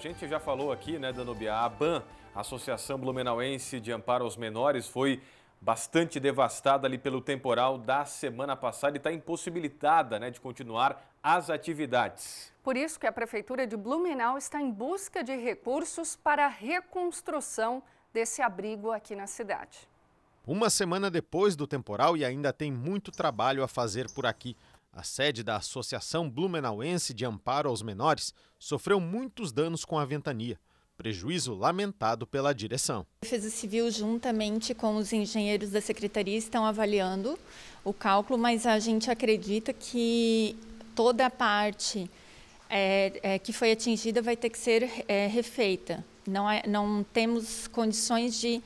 A gente já falou aqui, né, Danubia, a ABAN, Associação Blumenauense de Amparo aos Menores, foi bastante devastada ali pelo temporal da semana passada e está impossibilitada né, de continuar as atividades. Por isso que a Prefeitura de Blumenau está em busca de recursos para a reconstrução desse abrigo aqui na cidade. Uma semana depois do temporal e ainda tem muito trabalho a fazer por aqui. A sede da Associação Blumenauense de Amparo aos Menores sofreu muitos danos com a ventania prejuízo lamentado pela direção. A Defesa Civil, juntamente com os engenheiros da secretaria, estão avaliando o cálculo, mas a gente acredita que toda a parte é, é, que foi atingida vai ter que ser é, refeita. Não, é, não temos condições de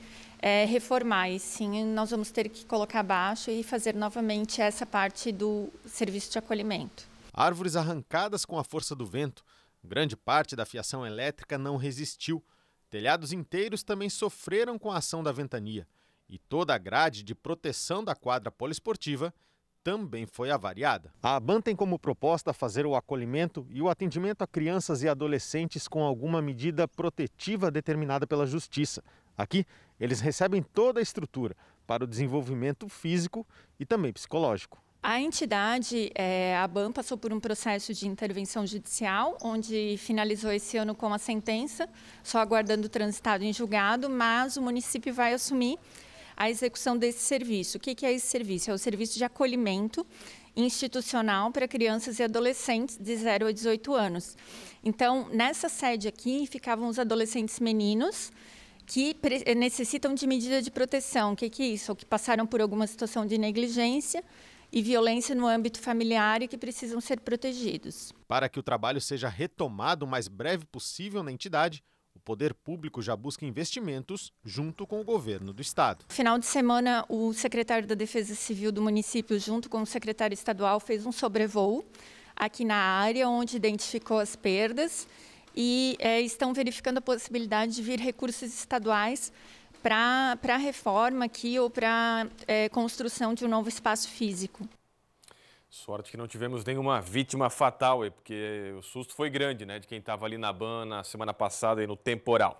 é, reformar. E sim, nós vamos ter que colocar abaixo e fazer novamente essa parte do serviço de acolhimento. Árvores arrancadas com a força do vento, grande parte da fiação elétrica não resistiu. Telhados inteiros também sofreram com a ação da ventania. E toda a grade de proteção da quadra poliesportiva também foi avariada. A ABAN tem como proposta fazer o acolhimento e o atendimento a crianças e adolescentes com alguma medida protetiva determinada pela Justiça, Aqui, eles recebem toda a estrutura para o desenvolvimento físico e também psicológico. A entidade, é, a BAM, passou por um processo de intervenção judicial, onde finalizou esse ano com a sentença, só aguardando o transitado em julgado, mas o município vai assumir a execução desse serviço. O que, que é esse serviço? É o serviço de acolhimento institucional para crianças e adolescentes de 0 a 18 anos. Então, nessa sede aqui ficavam os adolescentes meninos que eh, necessitam de medida de proteção. O que, que é isso? Ou que passaram por alguma situação de negligência e violência no âmbito familiar e que precisam ser protegidos. Para que o trabalho seja retomado o mais breve possível na entidade, o poder público já busca investimentos junto com o governo do estado. Final de semana, o secretário da Defesa Civil do município, junto com o secretário estadual, fez um sobrevoo aqui na área onde identificou as perdas e é, estão verificando a possibilidade de vir recursos estaduais para reforma aqui ou para é, construção de um novo espaço físico. Sorte que não tivemos nenhuma vítima fatal, porque o susto foi grande, né, de quem estava ali na Ban na semana passada e no temporal.